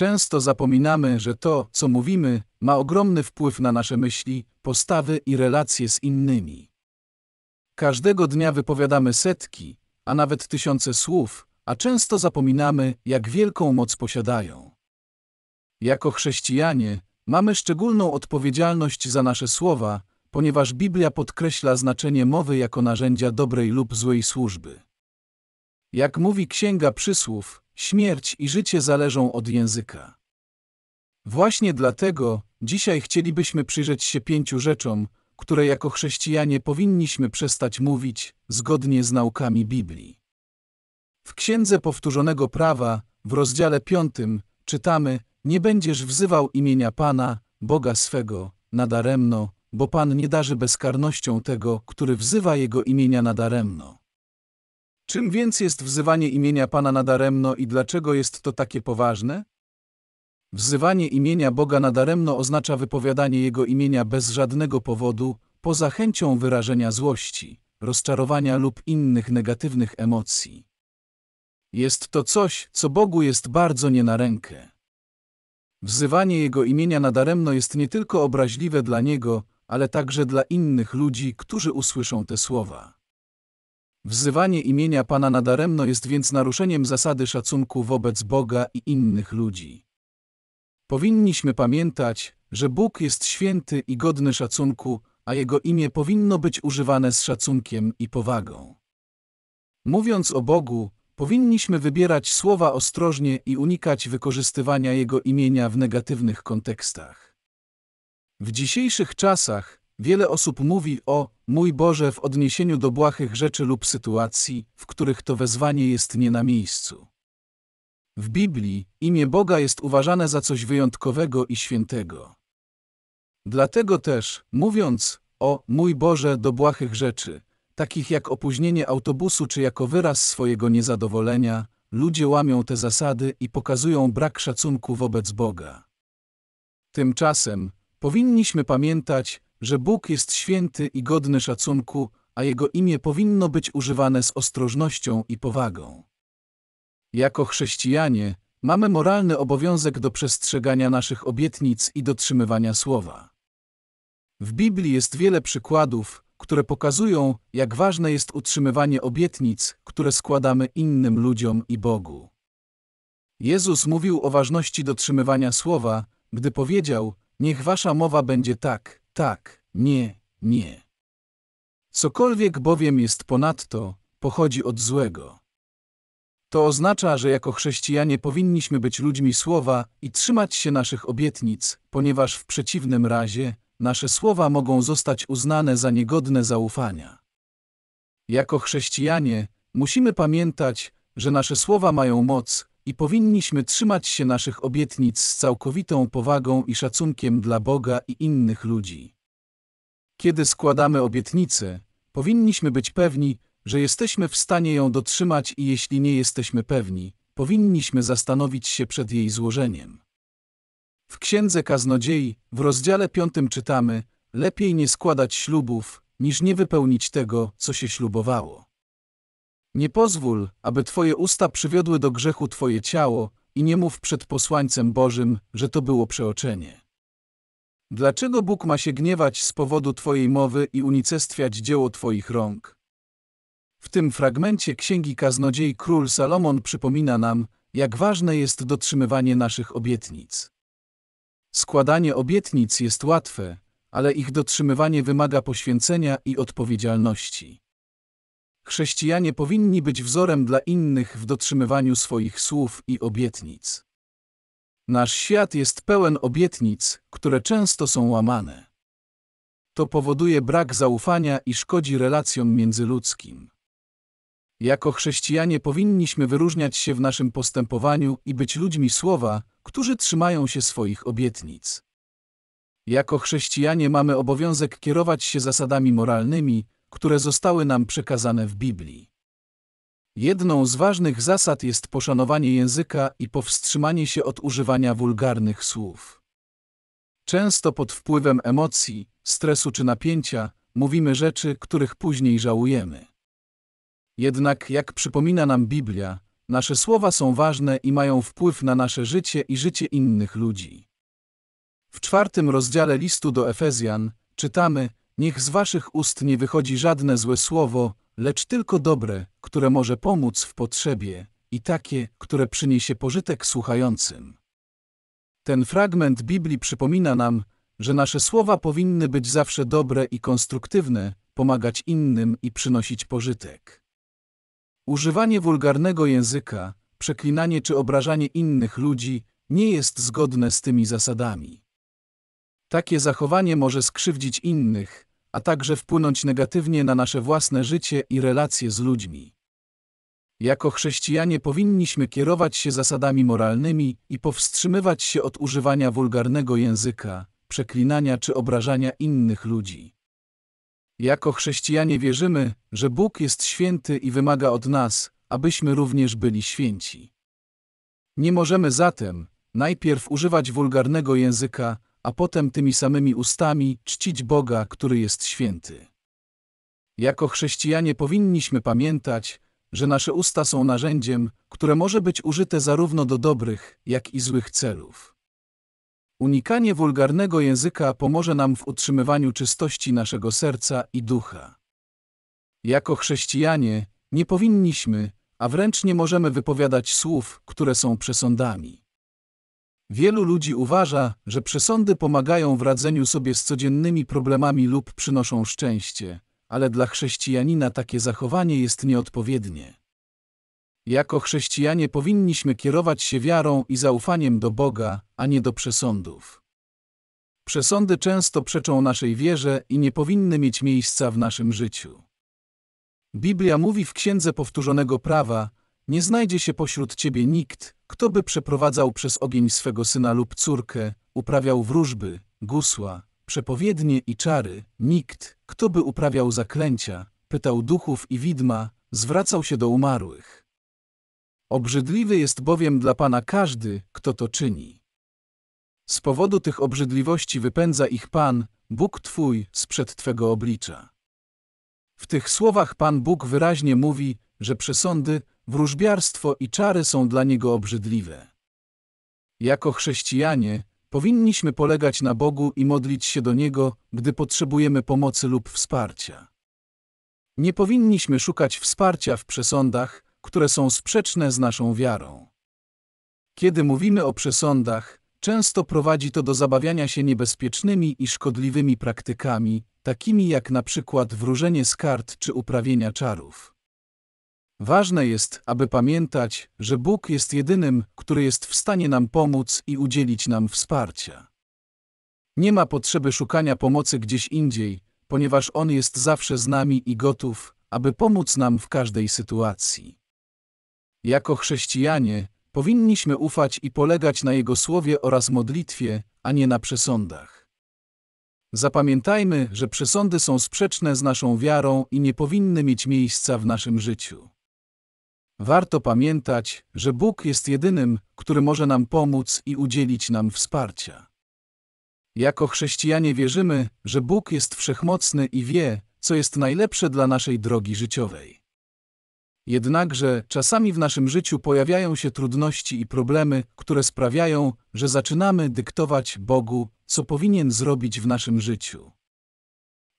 Często zapominamy, że to, co mówimy, ma ogromny wpływ na nasze myśli, postawy i relacje z innymi. Każdego dnia wypowiadamy setki, a nawet tysiące słów, a często zapominamy, jak wielką moc posiadają. Jako chrześcijanie mamy szczególną odpowiedzialność za nasze słowa, ponieważ Biblia podkreśla znaczenie mowy jako narzędzia dobrej lub złej służby. Jak mówi Księga Przysłów, Śmierć i życie zależą od języka. Właśnie dlatego dzisiaj chcielibyśmy przyjrzeć się pięciu rzeczom, które jako chrześcijanie powinniśmy przestać mówić zgodnie z naukami Biblii. W Księdze Powtórzonego Prawa, w rozdziale piątym, czytamy: Nie będziesz wzywał imienia Pana, Boga swego, nadaremno, bo Pan nie darzy bezkarnością tego, który wzywa jego imienia nadaremno. Czym więc jest wzywanie imienia Pana nadaremno i dlaczego jest to takie poważne? Wzywanie imienia Boga nadaremno oznacza wypowiadanie Jego imienia bez żadnego powodu, poza chęcią wyrażenia złości, rozczarowania lub innych negatywnych emocji. Jest to coś, co Bogu jest bardzo nie na rękę. Wzywanie Jego imienia nadaremno jest nie tylko obraźliwe dla Niego, ale także dla innych ludzi, którzy usłyszą te słowa. Wzywanie imienia Pana nadaremno jest więc naruszeniem zasady szacunku wobec Boga i innych ludzi. Powinniśmy pamiętać, że Bóg jest święty i godny szacunku, a Jego imię powinno być używane z szacunkiem i powagą. Mówiąc o Bogu, powinniśmy wybierać słowa ostrożnie i unikać wykorzystywania Jego imienia w negatywnych kontekstach. W dzisiejszych czasach, Wiele osób mówi o mój Boże w odniesieniu do błahych rzeczy lub sytuacji, w których to wezwanie jest nie na miejscu. W Biblii imię Boga jest uważane za coś wyjątkowego i świętego. Dlatego też, mówiąc o mój Boże do błahych rzeczy, takich jak opóźnienie autobusu czy jako wyraz swojego niezadowolenia, ludzie łamią te zasady i pokazują brak szacunku wobec Boga. Tymczasem powinniśmy pamiętać, że Bóg jest święty i godny szacunku, a Jego imię powinno być używane z ostrożnością i powagą. Jako chrześcijanie mamy moralny obowiązek do przestrzegania naszych obietnic i dotrzymywania słowa. W Biblii jest wiele przykładów, które pokazują, jak ważne jest utrzymywanie obietnic, które składamy innym ludziom i Bogu. Jezus mówił o ważności dotrzymywania słowa, gdy powiedział: Niech wasza mowa będzie tak, tak, nie, nie. Cokolwiek bowiem jest ponadto, pochodzi od złego. To oznacza, że jako chrześcijanie powinniśmy być ludźmi słowa i trzymać się naszych obietnic, ponieważ w przeciwnym razie nasze słowa mogą zostać uznane za niegodne zaufania. Jako chrześcijanie musimy pamiętać, że nasze słowa mają moc, i powinniśmy trzymać się naszych obietnic z całkowitą powagą i szacunkiem dla Boga i innych ludzi. Kiedy składamy obietnicę, powinniśmy być pewni, że jesteśmy w stanie ją dotrzymać i jeśli nie jesteśmy pewni, powinniśmy zastanowić się przed jej złożeniem. W Księdze Kaznodziei, w rozdziale 5 czytamy, lepiej nie składać ślubów, niż nie wypełnić tego, co się ślubowało. Nie pozwól, aby Twoje usta przywiodły do grzechu Twoje ciało i nie mów przed posłańcem Bożym, że to było przeoczenie. Dlaczego Bóg ma się gniewać z powodu Twojej mowy i unicestwiać dzieło Twoich rąk? W tym fragmencie Księgi Kaznodziei król Salomon przypomina nam, jak ważne jest dotrzymywanie naszych obietnic. Składanie obietnic jest łatwe, ale ich dotrzymywanie wymaga poświęcenia i odpowiedzialności. Chrześcijanie powinni być wzorem dla innych w dotrzymywaniu swoich słów i obietnic. Nasz świat jest pełen obietnic, które często są łamane. To powoduje brak zaufania i szkodzi relacjom międzyludzkim. Jako chrześcijanie powinniśmy wyróżniać się w naszym postępowaniu i być ludźmi słowa, którzy trzymają się swoich obietnic. Jako chrześcijanie mamy obowiązek kierować się zasadami moralnymi, które zostały nam przekazane w Biblii. Jedną z ważnych zasad jest poszanowanie języka i powstrzymanie się od używania wulgarnych słów. Często pod wpływem emocji, stresu czy napięcia mówimy rzeczy, których później żałujemy. Jednak, jak przypomina nam Biblia, nasze słowa są ważne i mają wpływ na nasze życie i życie innych ludzi. W czwartym rozdziale listu do Efezjan czytamy, Niech z waszych ust nie wychodzi żadne złe słowo, lecz tylko dobre, które może pomóc w potrzebie, i takie, które przyniesie pożytek słuchającym. Ten fragment Biblii przypomina nam, że nasze słowa powinny być zawsze dobre i konstruktywne, pomagać innym i przynosić pożytek. Używanie wulgarnego języka, przeklinanie czy obrażanie innych ludzi nie jest zgodne z tymi zasadami. Takie zachowanie może skrzywdzić innych, a także wpłynąć negatywnie na nasze własne życie i relacje z ludźmi. Jako chrześcijanie powinniśmy kierować się zasadami moralnymi i powstrzymywać się od używania wulgarnego języka, przeklinania czy obrażania innych ludzi. Jako chrześcijanie wierzymy, że Bóg jest święty i wymaga od nas, abyśmy również byli święci. Nie możemy zatem najpierw używać wulgarnego języka, a potem tymi samymi ustami czcić Boga, który jest święty. Jako chrześcijanie powinniśmy pamiętać, że nasze usta są narzędziem, które może być użyte zarówno do dobrych, jak i złych celów. Unikanie wulgarnego języka pomoże nam w utrzymywaniu czystości naszego serca i ducha. Jako chrześcijanie nie powinniśmy, a wręcz nie możemy wypowiadać słów, które są przesądami. Wielu ludzi uważa, że przesądy pomagają w radzeniu sobie z codziennymi problemami lub przynoszą szczęście, ale dla chrześcijanina takie zachowanie jest nieodpowiednie. Jako chrześcijanie powinniśmy kierować się wiarą i zaufaniem do Boga, a nie do przesądów. Przesądy często przeczą naszej wierze i nie powinny mieć miejsca w naszym życiu. Biblia mówi w Księdze Powtórzonego Prawa, nie znajdzie się pośród ciebie nikt, kto by przeprowadzał przez ogień swego syna lub córkę, uprawiał wróżby, gusła, przepowiednie i czary, nikt, kto by uprawiał zaklęcia, pytał duchów i widma, zwracał się do umarłych. Obrzydliwy jest bowiem dla Pana każdy, kto to czyni. Z powodu tych obrzydliwości wypędza ich Pan, Bóg Twój, sprzed Twego oblicza. W tych słowach Pan Bóg wyraźnie mówi, że przesądy, Wróżbiarstwo i czary są dla niego obrzydliwe. Jako chrześcijanie powinniśmy polegać na Bogu i modlić się do Niego, gdy potrzebujemy pomocy lub wsparcia. Nie powinniśmy szukać wsparcia w przesądach, które są sprzeczne z naszą wiarą. Kiedy mówimy o przesądach, często prowadzi to do zabawiania się niebezpiecznymi i szkodliwymi praktykami, takimi jak na przykład wróżenie z kart czy uprawienia czarów. Ważne jest, aby pamiętać, że Bóg jest jedynym, który jest w stanie nam pomóc i udzielić nam wsparcia. Nie ma potrzeby szukania pomocy gdzieś indziej, ponieważ On jest zawsze z nami i gotów, aby pomóc nam w każdej sytuacji. Jako chrześcijanie powinniśmy ufać i polegać na Jego słowie oraz modlitwie, a nie na przesądach. Zapamiętajmy, że przesądy są sprzeczne z naszą wiarą i nie powinny mieć miejsca w naszym życiu. Warto pamiętać, że Bóg jest jedynym, który może nam pomóc i udzielić nam wsparcia. Jako chrześcijanie wierzymy, że Bóg jest wszechmocny i wie, co jest najlepsze dla naszej drogi życiowej. Jednakże czasami w naszym życiu pojawiają się trudności i problemy, które sprawiają, że zaczynamy dyktować Bogu, co powinien zrobić w naszym życiu.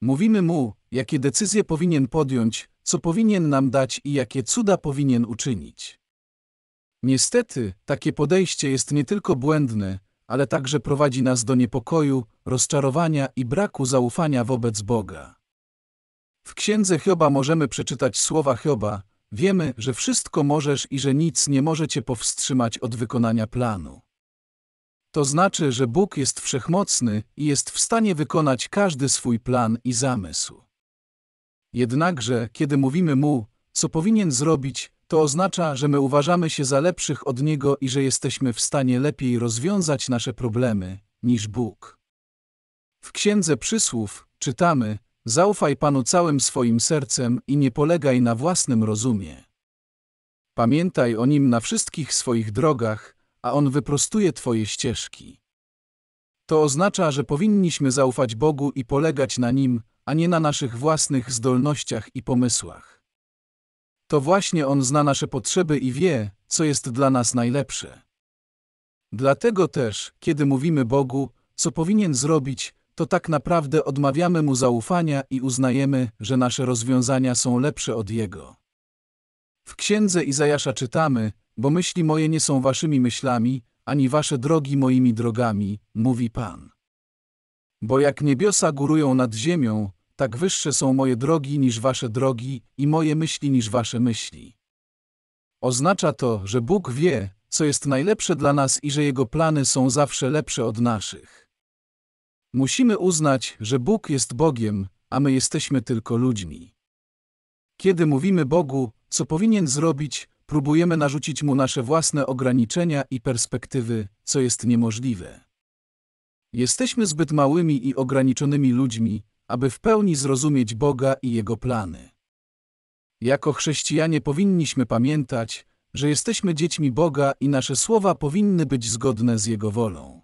Mówimy Mu, jakie decyzje powinien podjąć, co powinien nam dać i jakie cuda powinien uczynić. Niestety, takie podejście jest nie tylko błędne, ale także prowadzi nas do niepokoju, rozczarowania i braku zaufania wobec Boga. W księdze Hioba możemy przeczytać słowa Hioba: Wiemy, że wszystko możesz i że nic nie może cię powstrzymać od wykonania planu. To znaczy, że Bóg jest wszechmocny i jest w stanie wykonać każdy swój plan i zamysł. Jednakże, kiedy mówimy mu, co powinien zrobić, to oznacza, że my uważamy się za lepszych od niego i że jesteśmy w stanie lepiej rozwiązać nasze problemy niż Bóg. W Księdze Przysłów czytamy: Zaufaj Panu całym swoim sercem i nie polegaj na własnym rozumie. Pamiętaj o nim na wszystkich swoich drogach, a on wyprostuje Twoje ścieżki. To oznacza, że powinniśmy zaufać Bogu i polegać na nim, a nie na naszych własnych zdolnościach i pomysłach. To właśnie On zna nasze potrzeby i wie, co jest dla nas najlepsze. Dlatego też, kiedy mówimy Bogu, co powinien zrobić, to tak naprawdę odmawiamy Mu zaufania i uznajemy, że nasze rozwiązania są lepsze od Jego. W księdze Izajasza czytamy, bo myśli moje nie są waszymi myślami, ani wasze drogi moimi drogami, mówi Pan. Bo jak niebiosa górują nad ziemią, tak wyższe są moje drogi niż wasze drogi i moje myśli niż wasze myśli. Oznacza to, że Bóg wie, co jest najlepsze dla nas i że Jego plany są zawsze lepsze od naszych. Musimy uznać, że Bóg jest Bogiem, a my jesteśmy tylko ludźmi. Kiedy mówimy Bogu, co powinien zrobić, próbujemy narzucić Mu nasze własne ograniczenia i perspektywy, co jest niemożliwe. Jesteśmy zbyt małymi i ograniczonymi ludźmi, aby w pełni zrozumieć Boga i Jego plany. Jako chrześcijanie powinniśmy pamiętać, że jesteśmy dziećmi Boga i nasze słowa powinny być zgodne z Jego wolą.